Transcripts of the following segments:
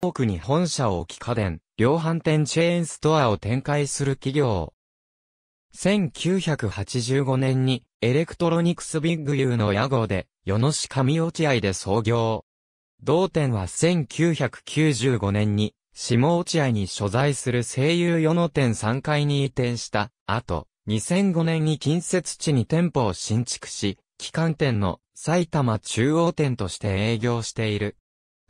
多に本社を置き家電、量販店チェーンストアを展開する企業。1985年にエレクトロニクスビッグーの屋号で、与野市上落合で創業。同店は1995年に、下落合に所在する声優与野店3階に移転した、後、2005年に近接地に店舗を新築し、機関店の埼玉中央店として営業している。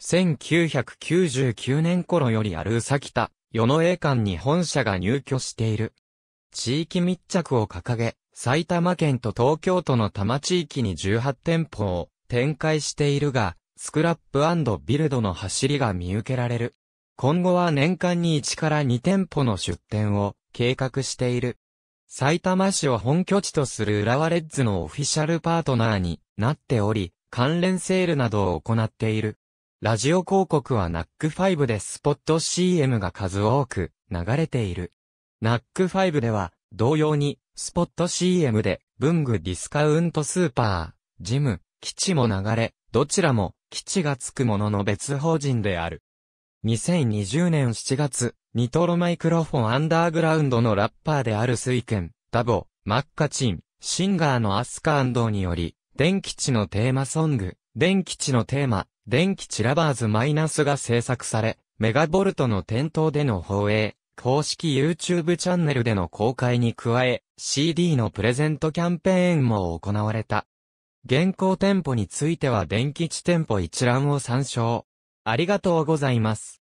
1999年頃よりある先田た、与野栄館に本社が入居している。地域密着を掲げ、埼玉県と東京都の多摩地域に18店舗を展開しているが、スクラップビルドの走りが見受けられる。今後は年間に1から2店舗の出店を計画している。埼玉市を本拠地とする浦和レッズのオフィシャルパートナーになっており、関連セールなどを行っている。ラジオ広告は NAC5 でスポット CM が数多く流れている。NAC5 では同様にスポット CM で文具ディスカウントスーパー、ジム、基地も流れ、どちらも基地がつくものの別法人である。2020年7月、ニトロマイクロフォンアンダーグラウンドのラッパーであるスイケン、ダボ、マッカチン、シンガーのアスカンドにより、電気地のテーマソング、電気地のテーマ、電気チラバーズマイナスが制作され、メガボルトの店頭での放映、公式 YouTube チャンネルでの公開に加え、CD のプレゼントキャンペーンも行われた。現行店舗については電気地店舗一覧を参照。ありがとうございます。